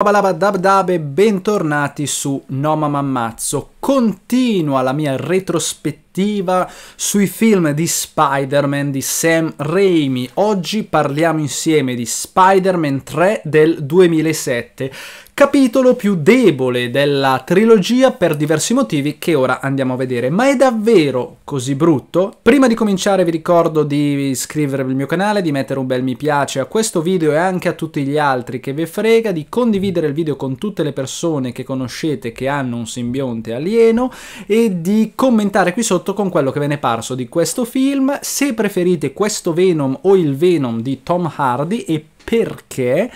Dab e bentornati su No Mamma Mammazzo. Continua la mia retrospettiva sui film di Spider-Man di Sam Raimi. Oggi parliamo insieme di Spider-Man 3 del 2007, capitolo più debole della trilogia per diversi motivi che ora andiamo a vedere. Ma è davvero così brutto? Prima di cominciare vi ricordo di iscrivervi al mio canale, di mettere un bel mi piace a questo video e anche a tutti gli altri che vi frega, di condividere il video con tutte le persone che conoscete che hanno un simbionte alieno e di commentare qui sotto con quello che ve ne è parso di questo film, se preferite questo Venom o il Venom di Tom Hardy e perché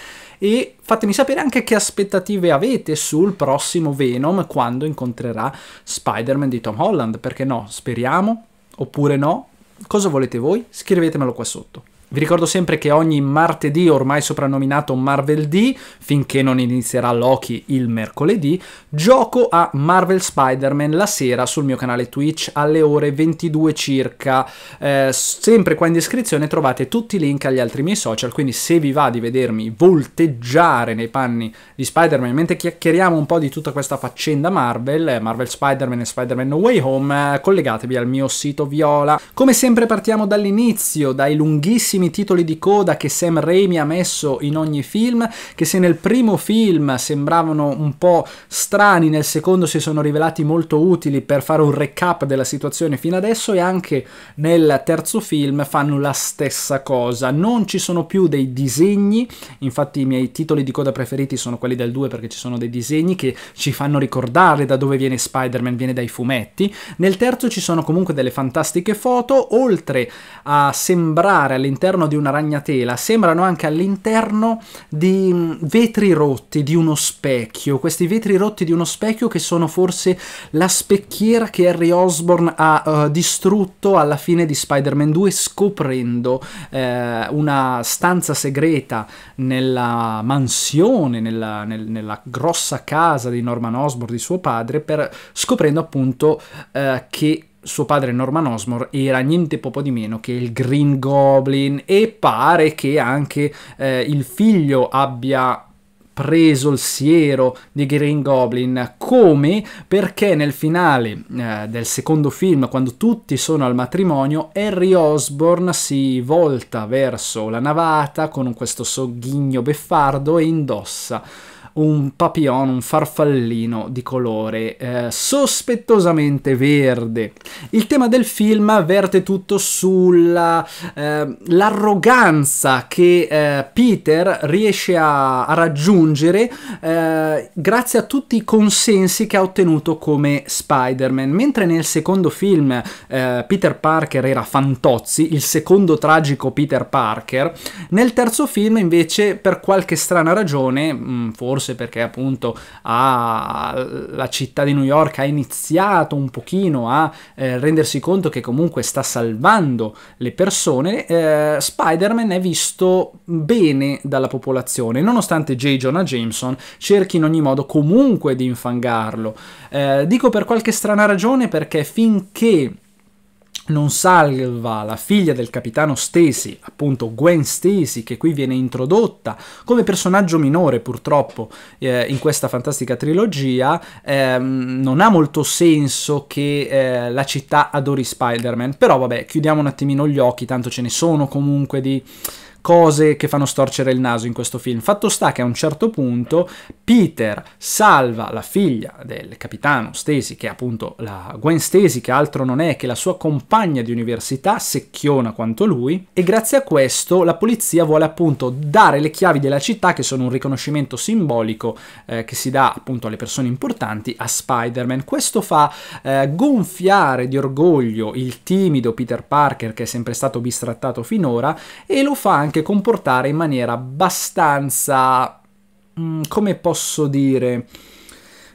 e fatemi sapere anche che aspettative avete sul prossimo Venom quando incontrerà Spider-Man di Tom Holland, perché no, speriamo oppure no? Cosa volete voi? Scrivetemelo qua sotto. Vi ricordo sempre che ogni martedì, ormai soprannominato Marvel D, finché non inizierà Loki il mercoledì, gioco a Marvel Spider-Man la sera sul mio canale Twitch alle ore 22 circa. Eh, sempre qua in descrizione trovate tutti i link agli altri miei social, quindi se vi va di vedermi volteggiare nei panni di Spider-Man mentre chiacchieriamo un po' di tutta questa faccenda Marvel, eh, Marvel Spider-Man e Spider-Man No Way Home, eh, collegatevi al mio sito Viola. Come sempre partiamo dall'inizio, dai lunghissimi tantissimi titoli di coda che Sam Raimi ha messo in ogni film, che se nel primo film sembravano un po' strani, nel secondo si sono rivelati molto utili per fare un recap della situazione fino adesso e anche nel terzo film fanno la stessa cosa. Non ci sono più dei disegni, infatti i miei titoli di coda preferiti sono quelli del 2 perché ci sono dei disegni che ci fanno ricordare da dove viene Spider-Man, viene dai fumetti. Nel terzo ci sono comunque delle fantastiche foto, oltre a sembrare all'interno all'interno di una ragnatela, sembrano anche all'interno di mm, vetri rotti di uno specchio. Questi vetri rotti di uno specchio che sono forse la specchiera che Harry Osborne ha uh, distrutto alla fine di Spider-Man 2 scoprendo uh, una stanza segreta nella mansione, nella, nel, nella, grossa casa di Norman Osborne, di suo padre, per, scoprendo appunto uh, che suo padre Norman Osmore era niente poco di meno che il Green Goblin e pare che anche eh, il figlio abbia preso il siero di Green Goblin come perché nel finale eh, del secondo film quando tutti sono al matrimonio Harry Osborne si volta verso la navata con questo sogghigno beffardo e indossa un papillon, un farfallino di colore eh, sospettosamente verde. Il tema del film verte tutto sull'arroganza eh, che eh, Peter riesce a, a raggiungere eh, grazie a tutti i consensi che ha ottenuto come Spider-Man. Mentre nel secondo film eh, Peter Parker era Fantozzi, il secondo tragico Peter Parker, nel terzo film invece per qualche strana ragione, mm, forse forse perché appunto ha, la città di New York ha iniziato un pochino a eh, rendersi conto che comunque sta salvando le persone, eh, Spider-Man è visto bene dalla popolazione, nonostante J. Jonah Jameson cerchi in ogni modo comunque di infangarlo. Eh, dico per qualche strana ragione perché finché non salva la figlia del capitano Stacy, appunto Gwen Stacy, che qui viene introdotta come personaggio minore purtroppo eh, in questa fantastica trilogia, ehm, non ha molto senso che eh, la città adori Spider-Man, però vabbè, chiudiamo un attimino gli occhi, tanto ce ne sono comunque di cose che fanno storcere il naso in questo film. Fatto sta che a un certo punto Peter salva la figlia del capitano Stacy, che è appunto la Gwen Stacy, che altro non è che la sua compagna di università, secchiona quanto lui, e grazie a questo la polizia vuole appunto dare le chiavi della città, che sono un riconoscimento simbolico eh, che si dà appunto alle persone importanti, a Spider-Man. Questo fa eh, gonfiare di orgoglio il timido Peter Parker, che è sempre stato bistrattato finora, e lo fa anche anche comportare in maniera abbastanza, mh, mm, come posso dire,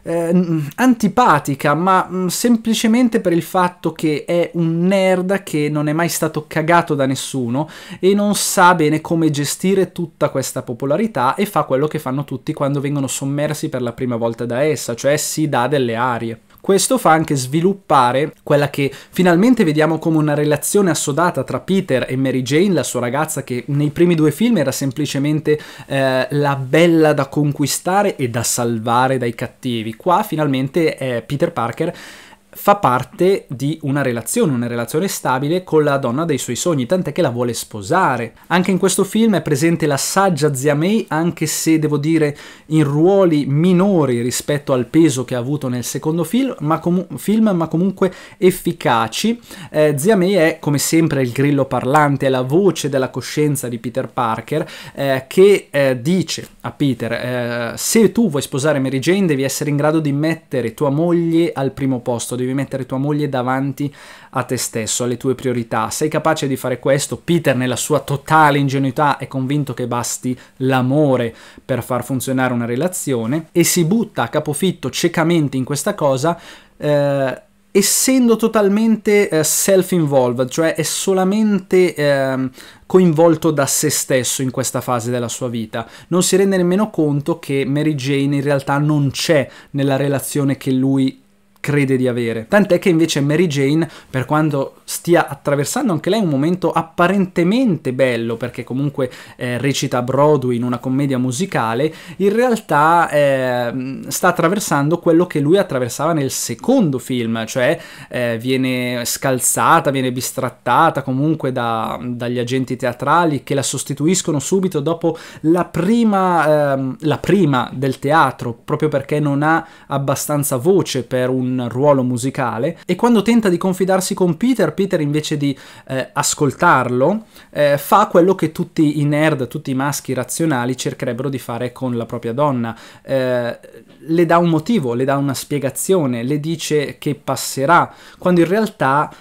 eh, antipatica, ma mh, mm, semplicemente per il fatto che è un nerd che non è mai stato cagato da nessuno e non sa bene come gestire tutta questa popolarità e fa quello che fanno tutti quando vengono sommersi per la prima volta da essa, cioè si dà delle arie. Questo fa anche sviluppare quella che finalmente vediamo come una relazione assodata tra Peter e Mary Jane, la sua ragazza che nei primi due film era semplicemente eh, la bella da conquistare e da salvare dai cattivi. Qua finalmente eh, Peter Parker fa parte di una relazione, una relazione stabile con la donna dei suoi sogni, tant'è che la vuole sposare. Anche in questo film è presente la saggia zia May, anche se devo dire in ruoli minori rispetto al peso che ha avuto nel secondo film, ma, com film, ma comunque efficaci. Eh, zia May è come sempre il grillo parlante, è la voce della coscienza di Peter Parker eh, che eh, dice a Peter eh, se tu vuoi sposare Mary Jane devi essere in grado di mettere tua moglie al primo posto, devi devi mettere tua moglie davanti a te stesso, alle tue priorità. Sei capace di fare questo? Peter nella sua totale ingenuità è convinto che basti l'amore per far funzionare una relazione e si butta a capofitto ciecamente in questa cosa. Eh, essendo totalmente eh, self-involved, cioè è solamente eh, coinvolto da se stesso in questa fase della sua vita. Non si rende nemmeno conto che Mary Jane in realtà non c'è nella relazione che lui crede di avere. Tant'è che invece Mary Jane, per quanto stia attraversando anche lei un momento apparentemente bello, perché comunque eh, recita Broadway in una commedia musicale, in realtà eh, sta attraversando quello che lui attraversava nel secondo film, cioè eh, viene scalzata, viene bistrattata comunque da, dagli agenti teatrali che la sostituiscono subito dopo la prima, ehm, la prima del teatro, proprio perché non ha abbastanza voce per un ruolo musicale e quando tenta di confidarsi con Peter, Peter invece di eh, ascoltarlo eh, fa quello che tutti i nerd, tutti i maschi razionali cercherebbero di fare con la propria donna. Eh, le dà un motivo, le dà una spiegazione, le dice che passerà, quando in realtà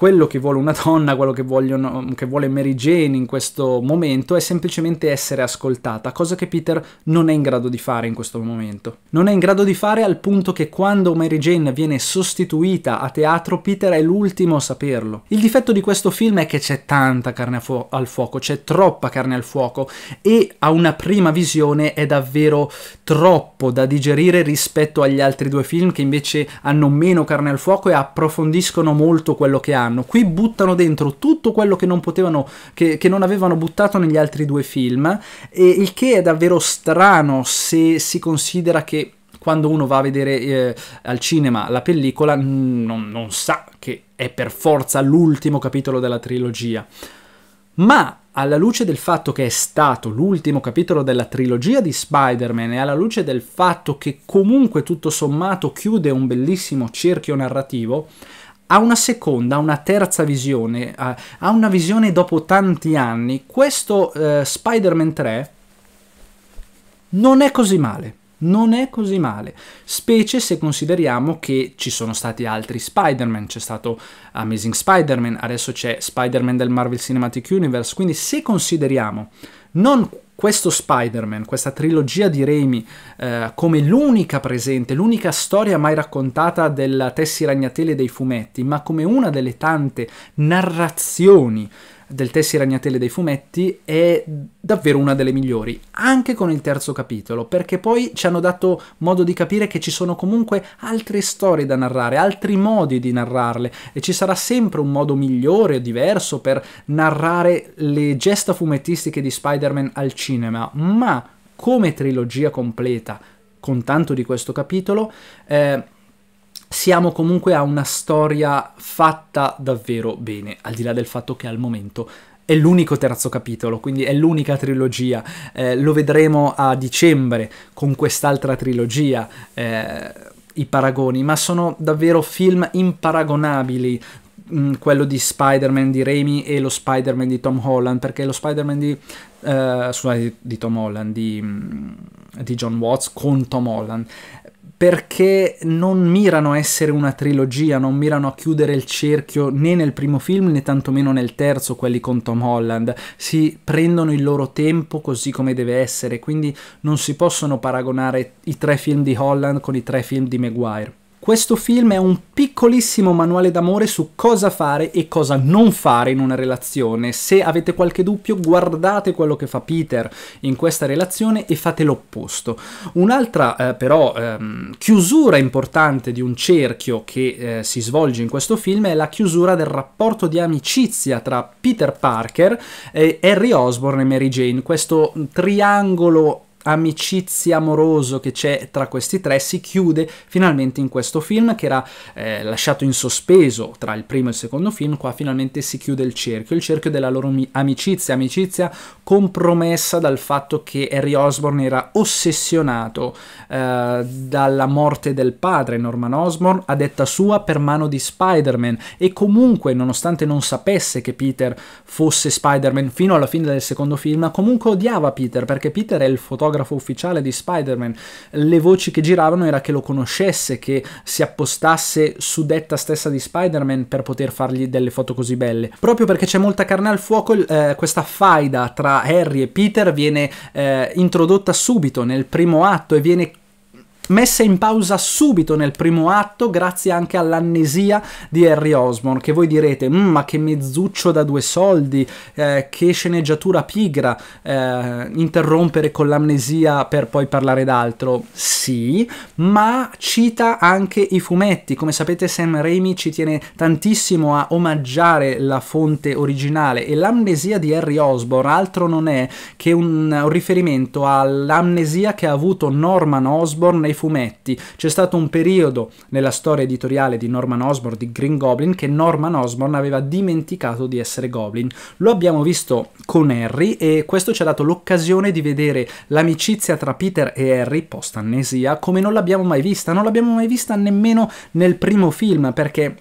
quello che vuole una donna, quello che, vogliono, che vuole Mary Jane in questo momento è semplicemente essere ascoltata, cosa che Peter non è in grado di fare in questo momento. Non è in grado di fare al punto che quando Mary Jane viene sostituita a teatro, Peter è l'ultimo a saperlo. Il difetto di questo film è che c'è tanta carne fu al fuoco, c'è troppa carne al fuoco e a una prima visione è davvero troppo da digerire rispetto agli altri due film che invece hanno meno carne al fuoco e approfondiscono molto quello che hanno fanno. Qui buttano dentro tutto quello che non potevano, che, che non avevano buttato negli altri due film, e il che è davvero strano se si considera che quando uno va a vedere eh, al cinema la pellicola non, non sa che è per forza l'ultimo capitolo della trilogia. Ma alla luce del fatto che è stato l'ultimo capitolo della trilogia di Spider-Man e alla luce del fatto che comunque tutto sommato chiude un bellissimo cerchio narrativo, ha una seconda, una terza visione, ha una visione dopo tanti anni, questo eh, Spider-Man 3 non è così male. Non è così male, specie se consideriamo che ci sono stati altri Spider-Man, c'è stato Amazing Spider-Man, adesso c'è Spider-Man del Marvel Cinematic Universe, quindi se consideriamo non questo Spider-Man, questa trilogia di Remi, eh, come l'unica presente, l'unica storia mai raccontata della Tessi Ragnatele dei fumetti, ma come una delle tante narrazioni del Tessi Ragnatele dei fumetti è davvero una delle migliori, anche con il terzo capitolo, perché poi ci hanno dato modo di capire che ci sono comunque altre storie da narrare, altri modi di narrarle e ci sarà sempre un modo migliore o diverso per narrare le gesta fumettistiche di Spider-Man al cinema, ma come trilogia completa, con tanto di questo capitolo, eh, siamo comunque a una storia fatta davvero bene, al di là del fatto che al momento è l'unico terzo capitolo, quindi è l'unica trilogia. Eh, lo vedremo a dicembre con quest'altra trilogia. Eh, I paragoni, ma sono davvero film imparagonabili mm, quello di Spider-Man di Raimi e lo Spider-Man di Tom Holland, perché lo Spider-Man di, eh, di Tom Holland, di, mm, di John Watts con Tom Holland, perché non mirano a essere una trilogia, non mirano a chiudere il cerchio né nel primo film né tantomeno nel terzo, quelli con Tom Holland. Si prendono il loro tempo così come deve essere, quindi non si possono paragonare i tre film di Holland con i tre film di Maguire. Questo film è un piccolissimo manuale d'amore su cosa fare e cosa non fare in una relazione. Se avete qualche dubbio, guardate quello che fa Peter in questa relazione e fate l'opposto. Un'altra eh, però ehm, chiusura importante di un cerchio che eh, si svolge in questo film è la chiusura del rapporto di amicizia tra Peter Parker, e Harry Osborne e Mary Jane, questo triangolo amicizia amoroso che c'è tra questi tre si chiude finalmente in questo film che era eh, lasciato in sospeso tra il primo e il secondo film, qua finalmente si chiude il cerchio, il cerchio della loro amicizia, amicizia compromessa dal fatto che Harry Osborne era ossessionato eh, dalla morte del padre Norman Osborne, a detta sua per mano di Spider-Man e comunque nonostante non sapesse che Peter fosse Spider-Man fino alla fine del secondo film, comunque odiava Peter perché Peter è il fotografo ufficiale di Spider-Man. Le voci che giravano era che lo conoscesse, che si appostasse su detta stessa di Spider-Man per poter fargli delle foto così belle. Proprio perché c'è molta carne al fuoco, eh, questa faida tra Harry e Peter viene eh, introdotta subito nel primo atto e viene messa in pausa subito nel primo atto grazie anche all'amnesia di Harry Osborne che voi direte mm, ma che mezzuccio da due soldi eh, che sceneggiatura pigra eh, interrompere con l'amnesia per poi parlare d'altro sì ma cita anche i fumetti come sapete Sam Raimi ci tiene tantissimo a omaggiare la fonte originale e l'amnesia di Harry Osborne altro non è che un, un riferimento all'amnesia che ha avuto Norman Osborne nei fumetti. C'è stato un periodo nella storia editoriale di Norman Osborn, di Green Goblin, che Norman Osborn aveva dimenticato di essere Goblin. Lo abbiamo visto con Harry e questo ci ha dato l'occasione di vedere l'amicizia tra Peter e Harry post annesia come non l'abbiamo mai vista, non l'abbiamo mai vista nemmeno nel primo film perché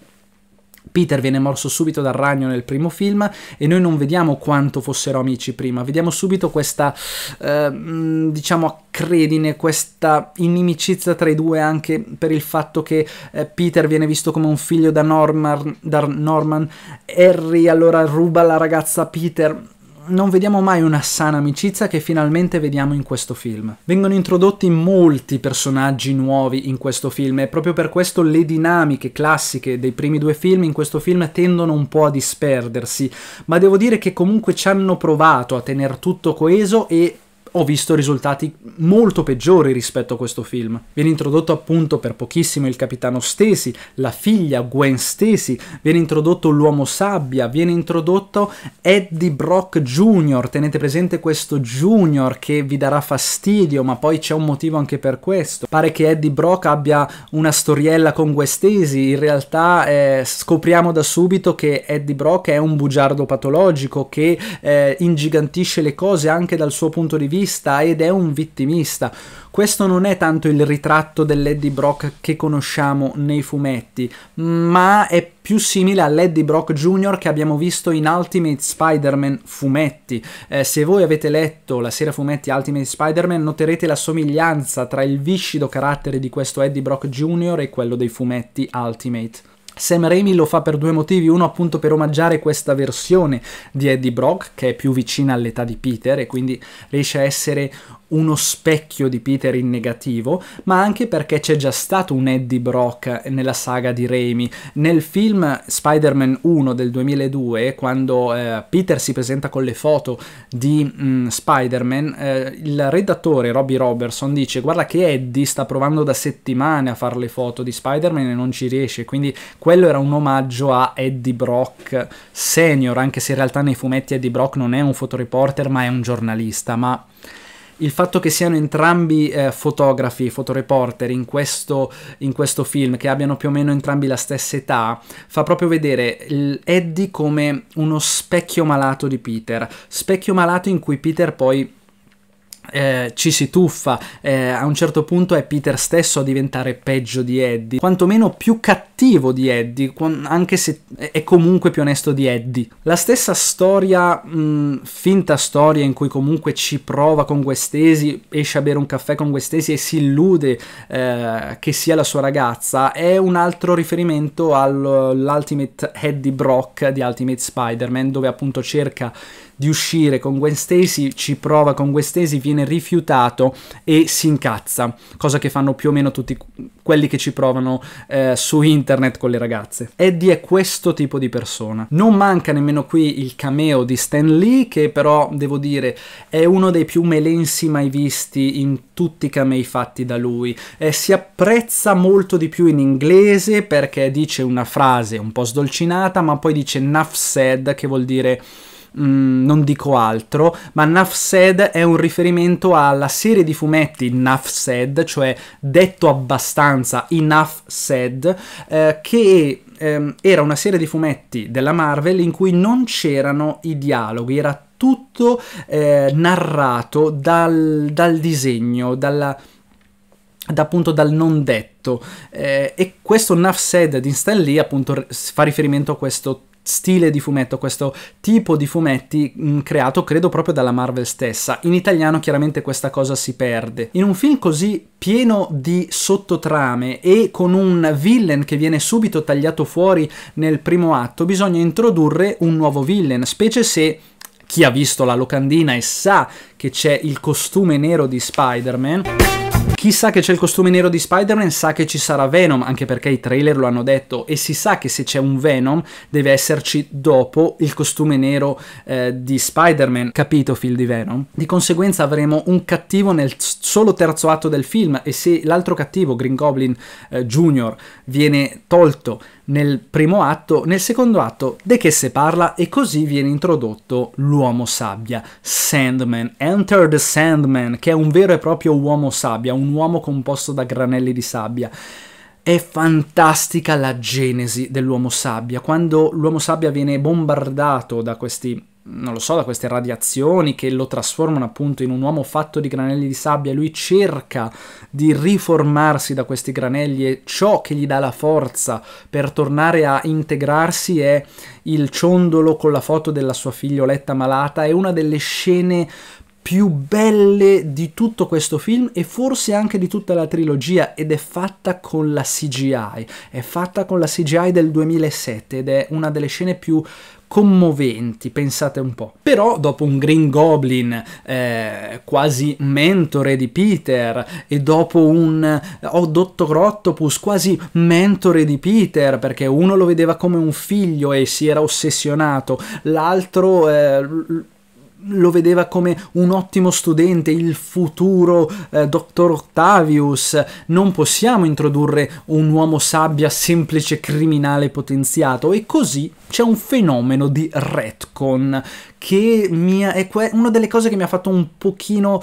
Peter viene morso subito dal ragno nel primo film e noi non vediamo quanto fossero amici prima, vediamo subito questa, eh, mm, diciamo, accredine, questa inimicizia tra i due anche per il fatto che eh, Peter viene visto come un figlio da Norman, da Norman, Harry allora ruba la ragazza Peter non vediamo mai una sana amicizia che finalmente vediamo in questo film. Vengono introdotti molti personaggi nuovi in questo film e proprio per questo le dinamiche classiche dei primi due film in questo film tendono un po' a disperdersi, ma devo dire che comunque ci hanno provato a tenere tutto coeso e ho visto risultati molto peggiori rispetto a questo film. Viene introdotto appunto per pochissimo il capitano Stacy, la figlia Gwen Stacy, viene introdotto l'uomo sabbia, viene introdotto Eddie Brock Jr. Tenete presente questo Jr. che vi darà fastidio, ma poi c'è un motivo anche per questo. Pare che Eddie Brock abbia una storiella con Gwen Stesi, in realtà eh, scopriamo da subito che Eddie Brock è un bugiardo patologico che eh, ingigantisce le cose anche dal suo punto di vista attivista ed è un vittimista. Questo non è tanto il ritratto dell'Eddie Brock che conosciamo nei fumetti, ma è più simile all'Eddie Brock Jr. che abbiamo visto in Ultimate Spider-Man fumetti. Eh, se voi avete letto la serie fumetti Ultimate Spider-Man noterete la somiglianza tra il viscido carattere di questo Eddie Brock Jr. e quello dei fumetti Ultimate Sam Raimi lo fa per due motivi, uno appunto per omaggiare questa versione di Eddie Brock che è più vicina all'età di Peter e quindi riesce a essere uno specchio di Peter in negativo, ma anche perché c'è già stato un Eddie Brock nella saga di Raimi. Nel film Spider-Man 1 del 2002, quando eh, Peter si presenta con le foto di mh, mm, Spider-Man, eh, il redattore Robbie Robertson dice guarda che Eddie sta provando da settimane a fare le foto di Spider-Man e non ci riesce, quindi quello era un omaggio a Eddie Brock senior, anche se in realtà nei fumetti Eddie Brock non è un fotoreporter ma è un giornalista, ma il fatto che siano entrambi eh, fotografi, fotoreporter in questo, in questo, film, che abbiano più o meno entrambi la stessa età, fa proprio vedere Eddie come uno specchio malato di Peter, specchio malato in cui Peter poi eh, ci si tuffa, eh, a un certo punto è Peter stesso a diventare peggio di Eddie, quantomeno più cattivo di Eddie, anche se è comunque più onesto di Eddie. La stessa storia, mh, mm, finta storia in cui comunque ci prova con Guestesi, esce a bere un caffè con Guestesi e si illude eh, che sia la sua ragazza, è un altro riferimento all'Ultimate Eddie Brock di Ultimate Spider-Man, dove appunto cerca di uscire con Gwen Stacy, ci prova con Gwen Stacy, viene rifiutato e si incazza, cosa che fanno più o meno tutti quelli che ci provano eh, su internet con le ragazze. Eddie è questo tipo di persona. Non manca nemmeno qui il cameo di Stan Lee, che però devo dire è uno dei più melensi mai visti in tutti i camei fatti da lui. Eh, si apprezza molto di più in inglese perché dice una frase un po' sdolcinata, ma poi dice enough said, che vuol dire mh, mm, non dico altro, ma Nafsed è un riferimento alla serie di fumetti Nafsed, cioè detto abbastanza, Enough Said, eh, che ehm, era una serie di fumetti della Marvel in cui non c'erano i dialoghi, era tutto eh, narrato dal, dal disegno, dalla appunto dal non detto eh, e questo Nuff di Stan Lee appunto fa riferimento a questo stile di fumetto, questo tipo di fumetti mh, mm, creato credo proprio dalla Marvel stessa. In italiano chiaramente questa cosa si perde. In un film così pieno di sottotrame e con un villain che viene subito tagliato fuori nel primo atto, bisogna introdurre un nuovo villain, specie se chi ha visto la locandina e sa che c'è il costume nero di Spider-Man chi sa che c'è il costume nero di Spider-Man sa che ci sarà Venom, anche perché i trailer lo hanno detto, e si sa che se c'è un Venom deve esserci dopo il costume nero eh, di Spider-Man, capito Phil di Venom? Di conseguenza avremo un cattivo nel solo terzo atto del film e se l'altro cattivo, Green Goblin eh, Jr., viene tolto nel primo atto, nel secondo atto De che se parla e così viene introdotto l'uomo sabbia, Sandman, Enter the Sandman, che è un vero e proprio uomo sabbia, un uomo composto da granelli di sabbia. È fantastica la genesi dell'uomo sabbia, quando l'uomo sabbia viene bombardato da questi non lo so, da queste radiazioni che lo trasformano appunto in un uomo fatto di granelli di sabbia, lui cerca di riformarsi da questi granelli e ciò che gli dà la forza per tornare a integrarsi è il ciondolo con la foto della sua figlioletta malata, è una delle scene più belle di tutto questo film e forse anche di tutta la trilogia ed è fatta con la CGI, è fatta con la CGI del 2007 ed è una delle scene più commoventi, pensate un po'. Però dopo un Green Goblin eh, quasi mentore di Peter e dopo un eh, oh, Dottor Octopus quasi mentore di Peter perché uno lo vedeva come un figlio e si era ossessionato, l'altro... Eh, lo vedeva come un ottimo studente, il futuro eh, dottor Octavius. Non possiamo introdurre un uomo sabbia semplice criminale potenziato e così c'è un fenomeno di retcon che mi ha, è una delle cose che mi ha fatto un pochino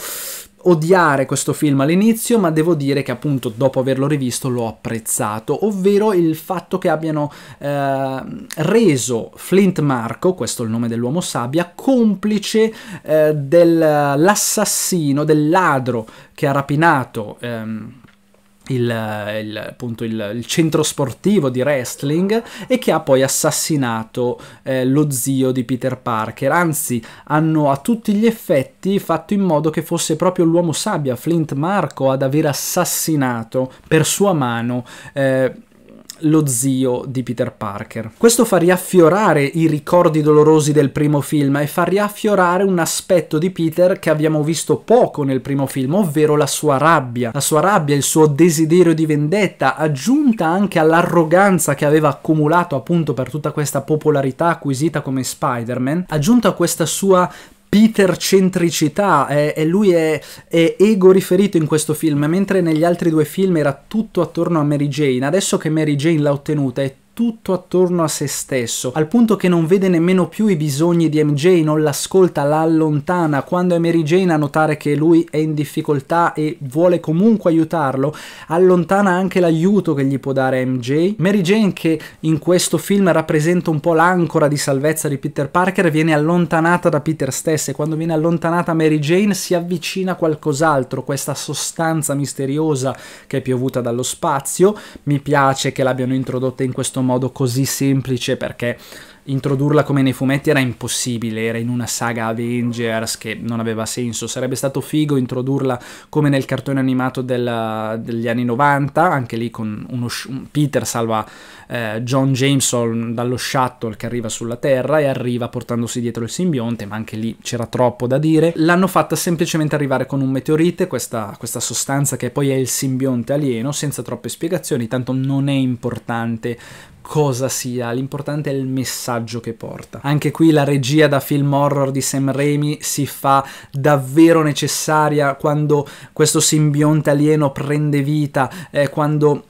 odiare questo film all'inizio, ma devo dire che appunto dopo averlo rivisto l'ho apprezzato, ovvero il fatto che abbiano eh, reso Flint Marco, questo è il nome dell'uomo sabbia, complice eh, dell'assassino, del ladro che ha rapinato ehm, il, il, appunto il, il, centro sportivo di wrestling e che ha poi assassinato eh, lo zio di Peter Parker. Anzi, hanno a tutti gli effetti fatto in modo che fosse proprio l'uomo sabbia, Flint Marco, ad aver assassinato per sua mano. Eh, lo zio di Peter Parker. Questo fa riaffiorare i ricordi dolorosi del primo film e fa riaffiorare un aspetto di Peter che abbiamo visto poco nel primo film, ovvero la sua rabbia. La sua rabbia, il suo desiderio di vendetta, aggiunta anche all'arroganza che aveva accumulato appunto per tutta questa popolarità acquisita come Spider-Man, aggiunta a questa sua Peter-centricità, eh, e lui è, è ego riferito in questo film, mentre negli altri due film era tutto attorno a Mary Jane. Adesso che Mary Jane l'ha ottenuta è tutto attorno a se stesso, al punto che non vede nemmeno più i bisogni di MJ, non l'ascolta, la allontana. Quando è Mary Jane a notare che lui è in difficoltà e vuole comunque aiutarlo, allontana anche l'aiuto che gli può dare MJ. Mary Jane, che in questo film rappresenta un po' l'ancora di salvezza di Peter Parker, viene allontanata da Peter stesso e quando viene allontanata Mary Jane si avvicina a qualcos'altro, questa sostanza misteriosa che è piovuta dallo spazio. Mi piace che l'abbiano introdotta in questo modo un modo così semplice perché introdurla come nei fumetti era impossibile, era in una saga Avengers che non aveva senso, sarebbe stato figo introdurla come nel cartone animato della, degli anni 90, anche lì con uno Peter salva eh, John Jameson dallo shuttle che arriva sulla Terra e arriva portandosi dietro il simbionte, ma anche lì c'era troppo da dire. L'hanno fatta semplicemente arrivare con un meteorite, questa, questa sostanza che poi è il simbionte alieno, senza troppe spiegazioni, tanto non è importante cosa sia, l'importante è il messaggio che porta. Anche qui la regia da film horror di Sam Raimi si fa davvero necessaria quando questo simbionte alieno prende vita, eh, quando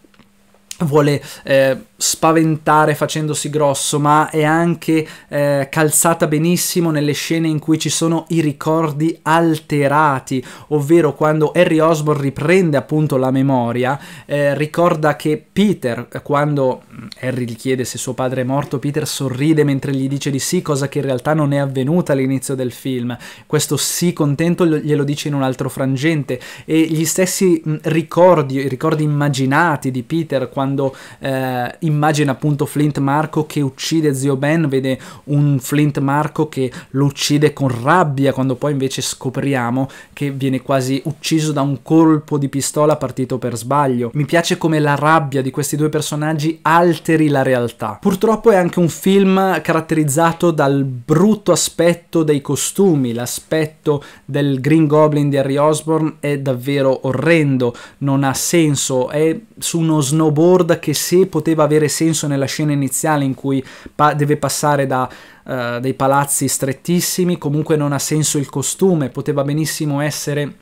vuole... Eh, spaventare facendosi grosso, ma è anche eh, calzata benissimo nelle scene in cui ci sono i ricordi alterati, ovvero quando Harry Osborne riprende appunto la memoria, eh, ricorda che Peter, quando Harry gli chiede se suo padre è morto, Peter sorride mentre gli dice di sì, cosa che in realtà non è avvenuta all'inizio del film. Questo sì contento glielo dice in un altro frangente e gli stessi mh, ricordi, ricordi immaginati di Peter quando eh, immagina appunto Flint Marco che uccide zio Ben, vede un Flint Marco che lo uccide con rabbia quando poi invece scopriamo che viene quasi ucciso da un colpo di pistola partito per sbaglio. Mi piace come la rabbia di questi due personaggi alteri la realtà. Purtroppo è anche un film caratterizzato dal brutto aspetto dei costumi, l'aspetto del Green Goblin di Harry Osborne è davvero orrendo, non ha senso, è su uno snowboard che se poteva avere avere senso nella scena iniziale in cui pa- deve passare da uh, dei palazzi strettissimi, comunque non ha senso il costume, poteva benissimo essere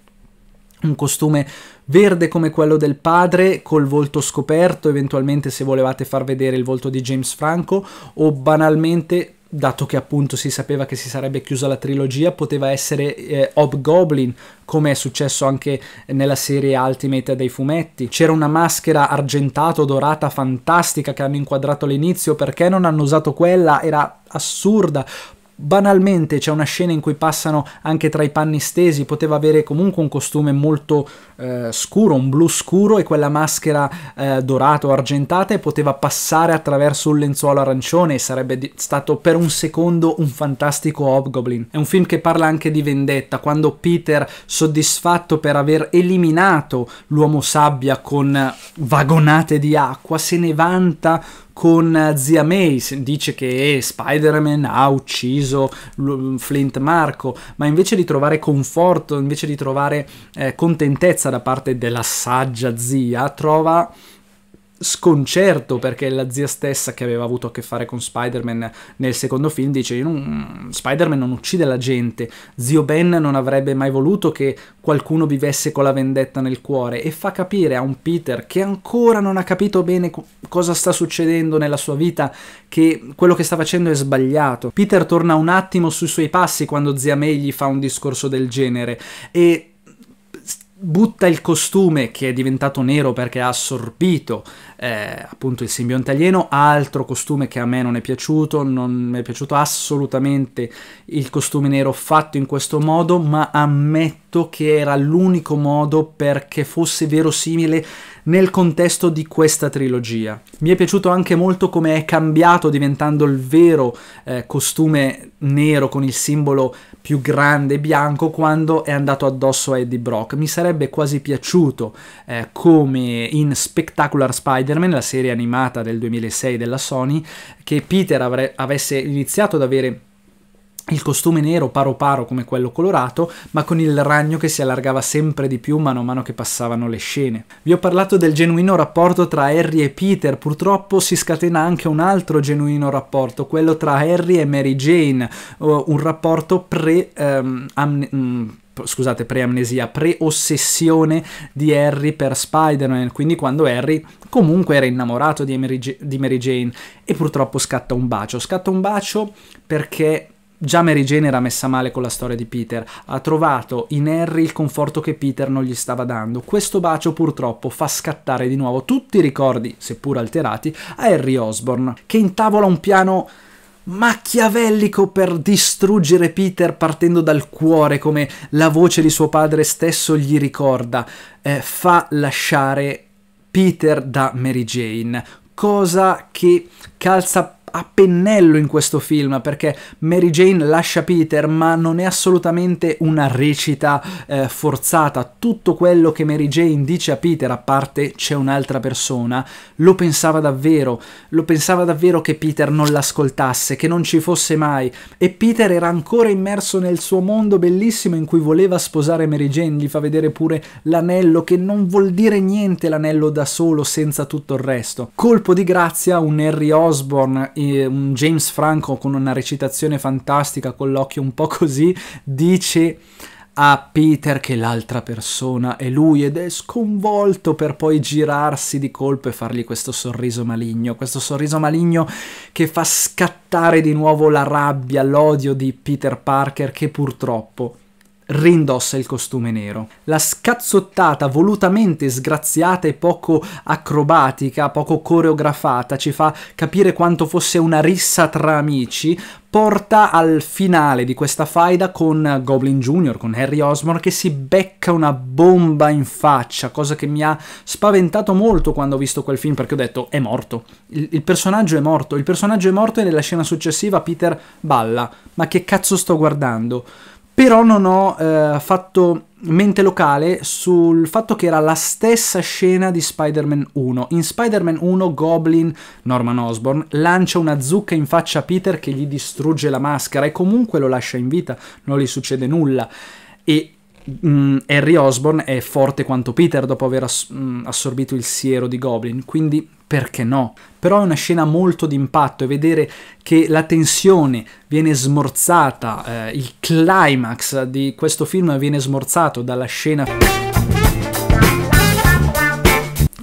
un costume verde come quello del padre, col volto scoperto, eventualmente se volevate far vedere il volto di James Franco, o banalmente dato che appunto si sapeva che si sarebbe chiusa la trilogia, poteva essere eh, Hobgoblin, come è successo anche nella serie Ultimate dei fumetti. C'era una maschera argentato dorata fantastica che hanno inquadrato all'inizio, perché non hanno usato quella? Era assurda banalmente c'è una scena in cui passano anche tra i panni stesi, poteva avere comunque un costume molto eh, scuro, un blu scuro e quella maschera eh, dorata o argentata e poteva passare attraverso un lenzuolo arancione e sarebbe stato per un secondo un fantastico Hobgoblin. È un film che parla anche di vendetta, quando Peter, soddisfatto per aver eliminato l'uomo sabbia con vagonate di acqua, se ne vanta con eh, Zia May, dice che Spider-Man ha ucciso Flint Marco, ma invece di trovare conforto, invece di trovare eh, contentezza da parte della saggia zia, trova sconcerto perché la zia stessa che aveva avuto a che fare con Spider-Man nel secondo film dice non... Spider-Man non uccide la gente, zio Ben non avrebbe mai voluto che qualcuno vivesse con la vendetta nel cuore e fa capire a un Peter che ancora non ha capito bene cosa sta succedendo nella sua vita che quello che sta facendo è sbagliato. Peter torna un attimo sui suoi passi quando zia May gli fa un discorso del genere e butta il costume che è diventato nero perché ha assorbito eh, appunto il simbionte alieno, altro costume che a me non è piaciuto, non mi è piaciuto assolutamente il costume nero fatto in questo modo, ma ammetto che era l'unico modo perché fosse verosimile nel contesto di questa trilogia. Mi è piaciuto anche molto come è cambiato diventando il vero eh, costume nero con il simbolo più grande bianco quando è andato addosso a Eddie Brock. Mi sarebbe quasi piaciuto eh, come in Spectacular Spider-Man, la serie animata del 2006 della Sony, che Peter avre- avesse iniziato ad avere il costume nero paro paro come quello colorato, ma con il ragno che si allargava sempre di più mano a mano che passavano le scene. Vi ho parlato del genuino rapporto tra Harry e Peter, purtroppo si scatena anche un altro genuino rapporto, quello tra Harry e Mary Jane, un rapporto pre... Um, um, scusate, preamnesia, preossessione di Harry per Spider-Man, quindi quando Harry comunque era innamorato di Mary, di Mary Jane e purtroppo scatta un bacio. Scatta un bacio perché Già Mary Jane era messa male con la storia di Peter, ha trovato in Harry il conforto che Peter non gli stava dando. Questo bacio purtroppo fa scattare di nuovo tutti i ricordi, seppur alterati, a Harry Osborne, che intavola un piano machiavellico per distruggere Peter partendo dal cuore, come la voce di suo padre stesso gli ricorda. Eh, fa lasciare Peter da Mary Jane, cosa che calza a pennello in questo film perché Mary Jane lascia Peter ma non è assolutamente una recita eh, forzata, tutto quello che Mary Jane dice a Peter a parte c'è un'altra persona, lo pensava davvero, lo pensava davvero che Peter non l'ascoltasse, che non ci fosse mai e Peter era ancora immerso nel suo mondo bellissimo in cui voleva sposare Mary Jane, gli fa vedere pure l'anello che non vuol dire niente l'anello da solo senza tutto il resto. Colpo di grazia un Harry Osborne un James Franco con una recitazione fantastica, con l'occhio un po' così, dice a Peter che l'altra persona è lui ed è sconvolto per poi girarsi di colpo e fargli questo sorriso maligno, questo sorriso maligno che fa scattare di nuovo la rabbia, l'odio di Peter Parker che purtroppo rindossa il costume nero. La scazzottata volutamente sgraziata e poco acrobatica, poco coreografata, ci fa capire quanto fosse una rissa tra amici, porta al finale di questa faida con Goblin Jr., con Harry Osborn, che si becca una bomba in faccia, cosa che mi ha spaventato molto quando ho visto quel film, perché ho detto è morto, il, il personaggio è morto, il personaggio è morto e nella scena successiva Peter balla, ma che cazzo sto guardando? però non ho eh, fatto mente locale sul fatto che era la stessa scena di Spider-Man 1. In Spider-Man 1 Goblin, Norman Osborn, lancia una zucca in faccia a Peter che gli distrugge la maschera e comunque lo lascia in vita, non gli succede nulla. E Mm, Harry Osborn è forte quanto Peter dopo aver ass mm, assorbito il siero di Goblin, quindi perché no? Però è una scena molto d'impatto e vedere che la tensione viene smorzata, eh, il climax di questo film viene smorzato dalla scena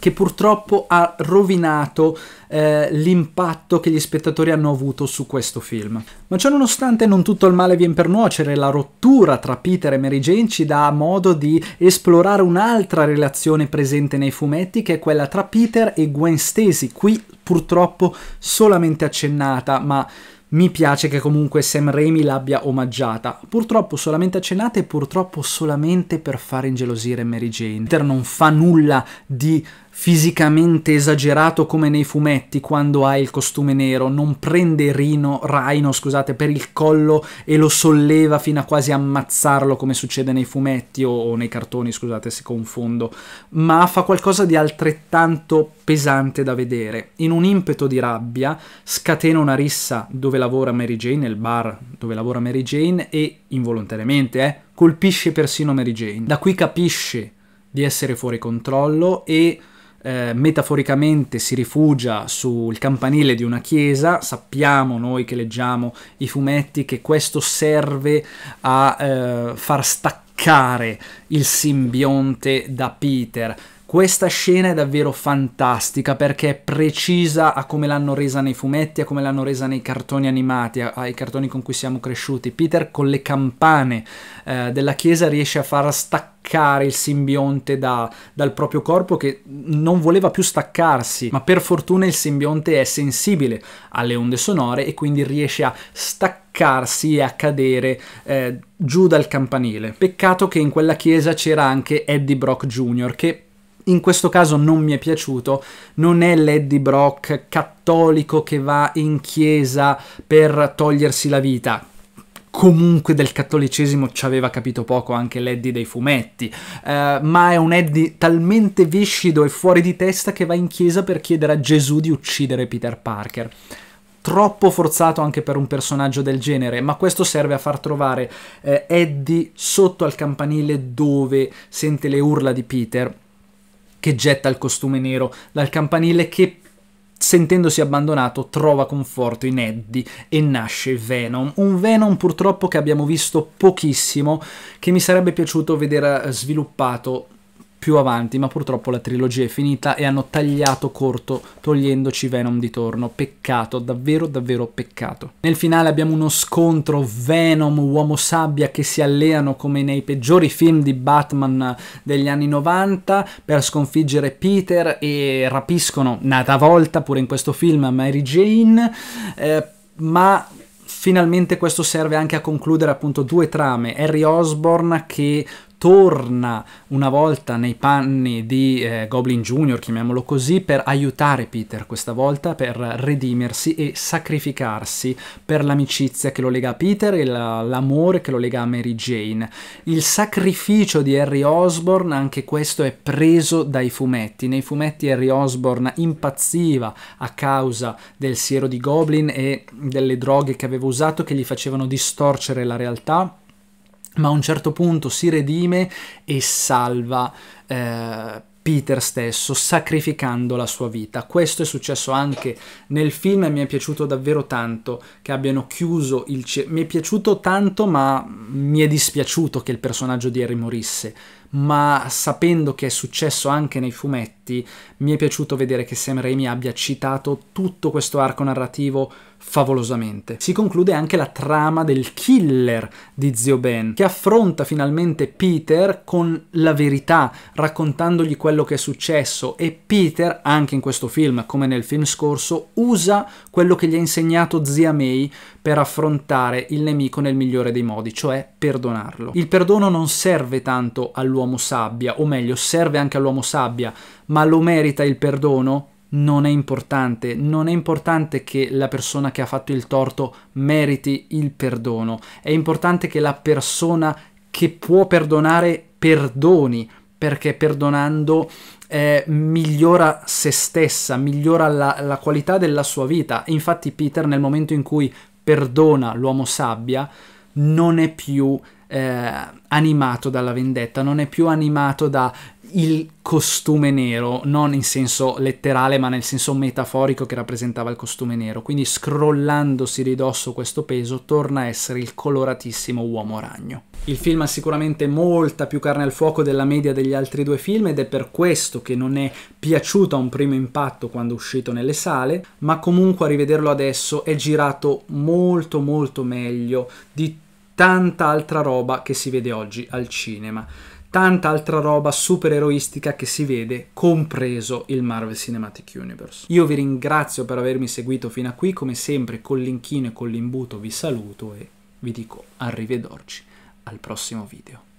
che purtroppo ha rovinato eh, l'impatto che gli spettatori hanno avuto su questo film. Ma ciò nonostante non tutto il male viene per nuocere, la rottura tra Peter e Mary Jane ci dà modo di esplorare un'altra relazione presente nei fumetti che è quella tra Peter e Gwen Stacy, qui purtroppo solamente accennata, ma mi piace che comunque Sam Raimi l'abbia omaggiata, purtroppo solamente accennata e purtroppo solamente per far ingelosire Mary Jane. Peter non fa nulla di fisicamente esagerato come nei fumetti quando ha il costume nero, non prende Rino, Rhino scusate, per il collo e lo solleva fino a quasi ammazzarlo come succede nei fumetti o, o nei cartoni, scusate se confondo, ma fa qualcosa di altrettanto pesante da vedere. In un impeto di rabbia scatena una rissa dove lavora Mary Jane, nel bar dove lavora Mary Jane e involontariamente eh, colpisce persino Mary Jane. Da qui capisce di essere fuori controllo e eh, metaforicamente si rifugia sul campanile di una chiesa, sappiamo noi che leggiamo i fumetti che questo serve a eh, far staccare il simbionte da Peter, questa scena è davvero fantastica perché è precisa a come l'hanno resa nei fumetti, a come l'hanno resa nei cartoni animati, ai cartoni con cui siamo cresciuti. Peter con le campane eh, della chiesa riesce a far staccare il simbionte da, dal proprio corpo che non voleva più staccarsi, ma per fortuna il simbionte è sensibile alle onde sonore e quindi riesce a staccarsi e a cadere eh, giù dal campanile. Peccato che in quella chiesa c'era anche Eddie Brock Jr. che in questo caso non mi è piaciuto, non è l'Eddie Brock cattolico che va in chiesa per togliersi la vita, comunque del cattolicesimo ci aveva capito poco anche l'Eddie dei fumetti, eh, ma è un Eddie talmente viscido e fuori di testa che va in chiesa per chiedere a Gesù di uccidere Peter Parker. Troppo forzato anche per un personaggio del genere, ma questo serve a far trovare eh, Eddie sotto al campanile dove sente le urla di Peter che getta il costume nero dal campanile che sentendosi abbandonato trova conforto in Eddie e nasce Venom, un Venom purtroppo che abbiamo visto pochissimo, che mi sarebbe piaciuto vedere eh, sviluppato più avanti, ma purtroppo la trilogia è finita e hanno tagliato corto togliendoci Venom di torno. Peccato, davvero davvero peccato. Nel finale abbiamo uno scontro Venom Uomo Sabbia che si alleano come nei peggiori film di Batman degli anni 90 per sconfiggere Peter e rapiscono nata volta pure in questo film Mary Jane, eh, ma finalmente questo serve anche a concludere appunto due trame, Harry Osborne che torna una volta nei panni di eh, Goblin Junior, chiamiamolo così, per aiutare Peter questa volta, per redimersi e sacrificarsi per l'amicizia che lo lega a Peter e l'amore che lo lega a Mary Jane. Il sacrificio di Harry Osborne, anche questo è preso dai fumetti. Nei fumetti Harry Osborne impazziva a causa del siero di Goblin e delle droghe che aveva usato che gli facevano distorcere la realtà ma a un certo punto si redime e salva eh, Peter stesso sacrificando la sua vita. Questo è successo anche nel film e mi è piaciuto davvero tanto che abbiano chiuso il... Mi è piaciuto tanto ma mi è dispiaciuto che il personaggio di Harry morisse ma sapendo che è successo anche nei fumetti, mi è piaciuto vedere che Sam Raimi abbia citato tutto questo arco narrativo favolosamente. Si conclude anche la trama del killer di Zio Ben, che affronta finalmente Peter con la verità, raccontandogli quello che è successo e Peter, anche in questo film come nel film scorso, usa quello che gli ha insegnato zia May per affrontare il nemico nel migliore dei modi, cioè perdonarlo. Il perdono non serve tanto all'uomo sabbia, o meglio, serve anche all'uomo sabbia, ma lo merita il perdono? non è importante, non è importante che la persona che ha fatto il torto meriti il perdono, è importante che la persona che può perdonare perdoni, perché perdonando eh, migliora se stessa, migliora la, la qualità della sua vita. Infatti Peter nel momento in cui perdona l'uomo sabbia non è più eh, animato dalla vendetta, non è più animato da il costume nero, non in senso letterale, ma nel senso metaforico che rappresentava il costume nero. Quindi scrollandosi ridosso questo peso torna a essere il coloratissimo uomo ragno. Il film ha sicuramente molta più carne al fuoco della media degli altri due film ed è per questo che non è piaciuto a un primo impatto quando è uscito nelle sale, ma comunque a rivederlo adesso è girato molto molto meglio di tanta altra roba che si vede oggi al cinema tanta altra roba supereroistica che si vede, compreso il Marvel Cinematic Universe. Io vi ringrazio per avermi seguito fino a qui, come sempre con l'inchino e con l'imbuto vi saluto e vi dico arrivederci al prossimo video.